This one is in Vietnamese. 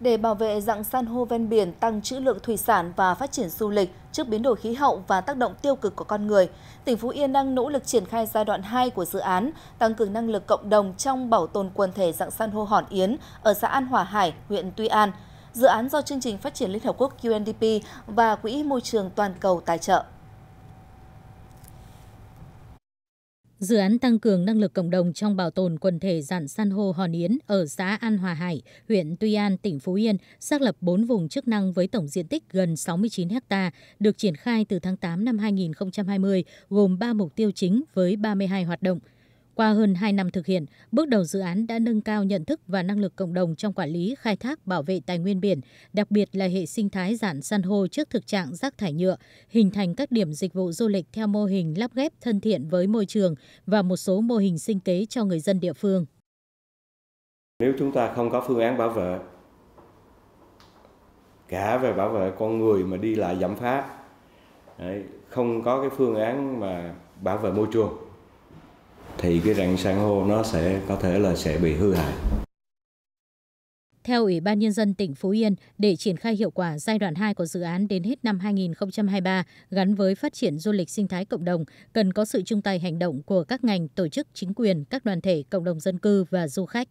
Để bảo vệ dạng san hô ven biển tăng trữ lượng thủy sản và phát triển du lịch trước biến đổi khí hậu và tác động tiêu cực của con người, tỉnh Phú Yên đang nỗ lực triển khai giai đoạn 2 của dự án tăng cường năng lực cộng đồng trong bảo tồn quần thể dạng san hô hòn yến ở xã An Hòa Hải, huyện Tuy An. Dự án do chương trình phát triển Liên Hợp Quốc UNDP và Quỹ Môi trường Toàn cầu tài trợ. Dự án tăng cường năng lực cộng đồng trong bảo tồn quần thể rạn san hô Hòn Yến ở xã An Hòa Hải, huyện Tuy An, tỉnh Phú Yên, xác lập 4 vùng chức năng với tổng diện tích gần 69 ha, được triển khai từ tháng 8 năm 2020, gồm 3 mục tiêu chính với 32 hoạt động – qua hơn 2 năm thực hiện, bước đầu dự án đã nâng cao nhận thức và năng lực cộng đồng trong quản lý, khai thác, bảo vệ tài nguyên biển, đặc biệt là hệ sinh thái giản san hô trước thực trạng rác thải nhựa, hình thành các điểm dịch vụ du lịch theo mô hình lắp ghép thân thiện với môi trường và một số mô hình sinh kế cho người dân địa phương. Nếu chúng ta không có phương án bảo vệ, cả về bảo vệ con người mà đi lại giảm phá, không có cái phương án mà bảo vệ môi trường thì cái rặng san hô nó sẽ có thể là sẽ bị hư hại. Theo Ủy ban Nhân dân tỉnh Phú Yên, để triển khai hiệu quả giai đoạn 2 của dự án đến hết năm 2023 gắn với phát triển du lịch sinh thái cộng đồng, cần có sự chung tay hành động của các ngành, tổ chức, chính quyền, các đoàn thể, cộng đồng dân cư và du khách.